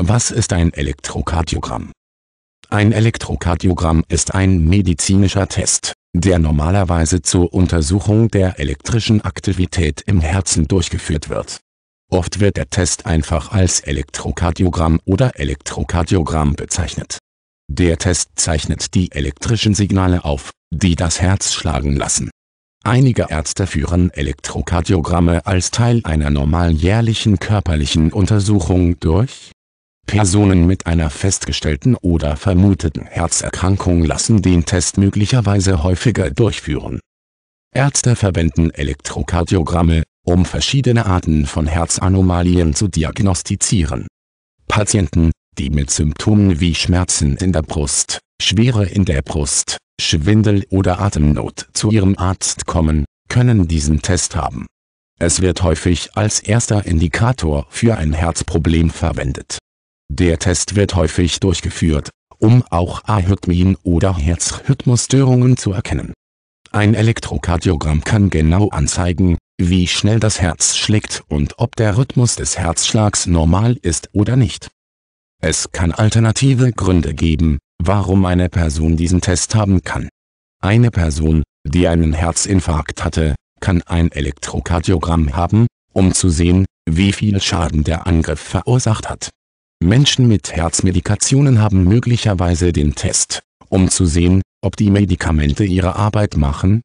Was ist ein Elektrokardiogramm? Ein Elektrokardiogramm ist ein medizinischer Test, der normalerweise zur Untersuchung der elektrischen Aktivität im Herzen durchgeführt wird. Oft wird der Test einfach als Elektrokardiogramm oder Elektrokardiogramm bezeichnet. Der Test zeichnet die elektrischen Signale auf, die das Herz schlagen lassen. Einige Ärzte führen Elektrokardiogramme als Teil einer normalen jährlichen körperlichen Untersuchung durch Personen mit einer festgestellten oder vermuteten Herzerkrankung lassen den Test möglicherweise häufiger durchführen. Ärzte verwenden Elektrokardiogramme, um verschiedene Arten von Herzanomalien zu diagnostizieren. Patienten, die mit Symptomen wie Schmerzen in der Brust, Schwere in der Brust, Schwindel oder Atemnot zu ihrem Arzt kommen, können diesen Test haben. Es wird häufig als erster Indikator für ein Herzproblem verwendet. Der Test wird häufig durchgeführt, um auch Arrhythmien oder Herzrhythmusstörungen zu erkennen. Ein Elektrokardiogramm kann genau anzeigen, wie schnell das Herz schlägt und ob der Rhythmus des Herzschlags normal ist oder nicht. Es kann alternative Gründe geben, warum eine Person diesen Test haben kann. Eine Person, die einen Herzinfarkt hatte, kann ein Elektrokardiogramm haben, um zu sehen, wie viel Schaden der Angriff verursacht hat. Menschen mit Herzmedikationen haben möglicherweise den Test, um zu sehen, ob die Medikamente ihre Arbeit machen.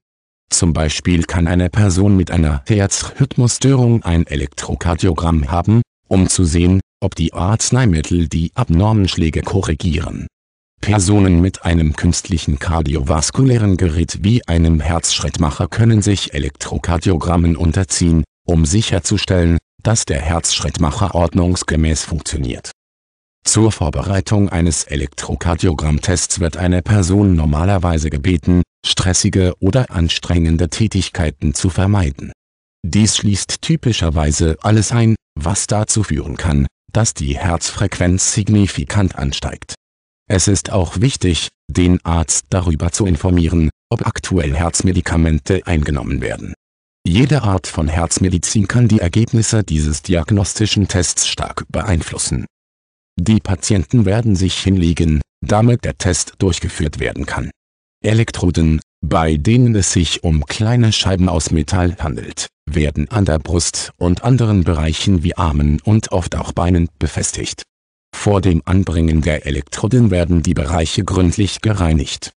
Zum Beispiel kann eine Person mit einer Herzrhythmusstörung ein Elektrokardiogramm haben, um zu sehen, ob die Arzneimittel die abnormen Schläge korrigieren. Personen mit einem künstlichen kardiovaskulären Gerät wie einem Herzschrittmacher können sich Elektrokardiogrammen unterziehen, um sicherzustellen, dass der Herzschrittmacher ordnungsgemäß funktioniert zur Vorbereitung eines Elektrokardiogrammtests wird eine Person normalerweise gebeten, stressige oder anstrengende Tätigkeiten zu vermeiden. Dies schließt typischerweise alles ein, was dazu führen kann, dass die Herzfrequenz signifikant ansteigt. Es ist auch wichtig, den Arzt darüber zu informieren, ob aktuell Herzmedikamente eingenommen werden. Jede Art von Herzmedizin kann die Ergebnisse dieses diagnostischen Tests stark beeinflussen die Patienten werden sich hinlegen, damit der Test durchgeführt werden kann. Elektroden, bei denen es sich um kleine Scheiben aus Metall handelt, werden an der Brust und anderen Bereichen wie Armen und oft auch Beinen befestigt. Vor dem Anbringen der Elektroden werden die Bereiche gründlich gereinigt.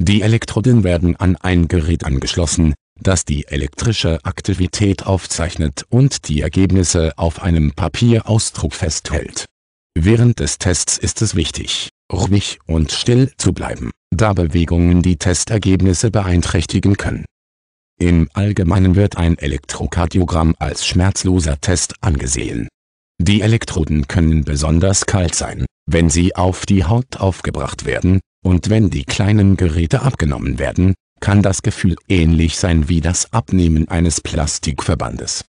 Die Elektroden werden an ein Gerät angeschlossen, das die elektrische Aktivität aufzeichnet und die Ergebnisse auf einem Papierausdruck festhält Während des Tests ist es wichtig, ruhig und still zu bleiben, da Bewegungen die Testergebnisse beeinträchtigen können. Im Allgemeinen wird ein Elektrokardiogramm als schmerzloser Test angesehen. Die Elektroden können besonders kalt sein, wenn sie auf die Haut aufgebracht werden, und wenn die kleinen Geräte abgenommen werden, kann das Gefühl ähnlich sein wie das Abnehmen eines Plastikverbandes.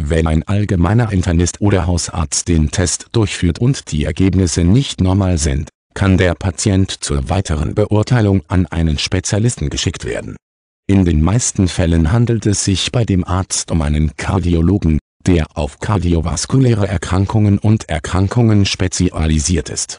Wenn ein allgemeiner Internist oder Hausarzt den Test durchführt und die Ergebnisse nicht normal sind, kann der Patient zur weiteren Beurteilung an einen Spezialisten geschickt werden. In den meisten Fällen handelt es sich bei dem Arzt um einen Kardiologen, der auf kardiovaskuläre Erkrankungen und Erkrankungen spezialisiert ist